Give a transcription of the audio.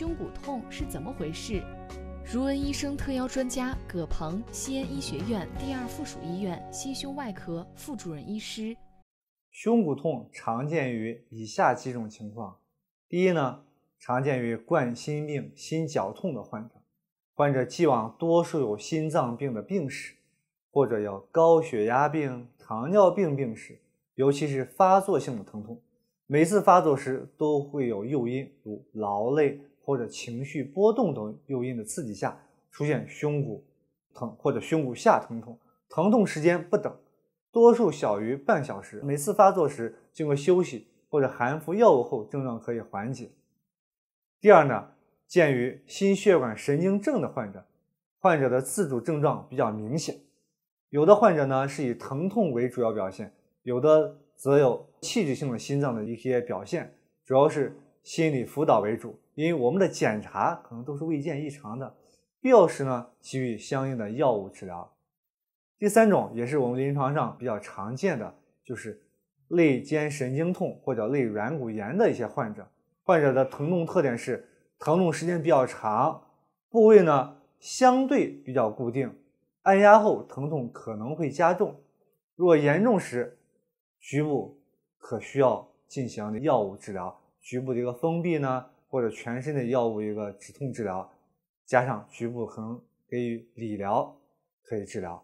胸骨痛是怎么回事？如恩医生特邀专家葛鹏，西安医学院第二附属医院心胸外科副主任医师。胸骨痛常见于以下几种情况：第一呢，常见于冠心病、心绞痛的患者，患者既往多数有心脏病的病史，或者有高血压病、糖尿病病史，尤其是发作性的疼痛。每次发作时都会有诱因，如劳累或者情绪波动等诱因的刺激下出现胸骨疼或者胸骨下疼痛，疼痛时间不等，多数小于半小时。每次发作时经过休息或者含服药物后症状可以缓解。第二呢，鉴于心血管神经症的患者，患者的自主症状比较明显，有的患者呢是以疼痛为主要表现，有的。则有器质性的心脏的一些表现，主要是心理辅导为主，因为我们的检查可能都是未见异常的，必要时呢给予相应的药物治疗。第三种也是我们临床上比较常见的，就是肋间神经痛或者肋软骨炎的一些患者，患者的疼痛特点是疼痛时间比较长，部位呢相对比较固定，按压后疼痛可能会加重，若严重时。局部可需要进行药物治疗，局部的一个封闭呢，或者全身的药物一个止痛治疗，加上局部可能给予理疗可以治疗。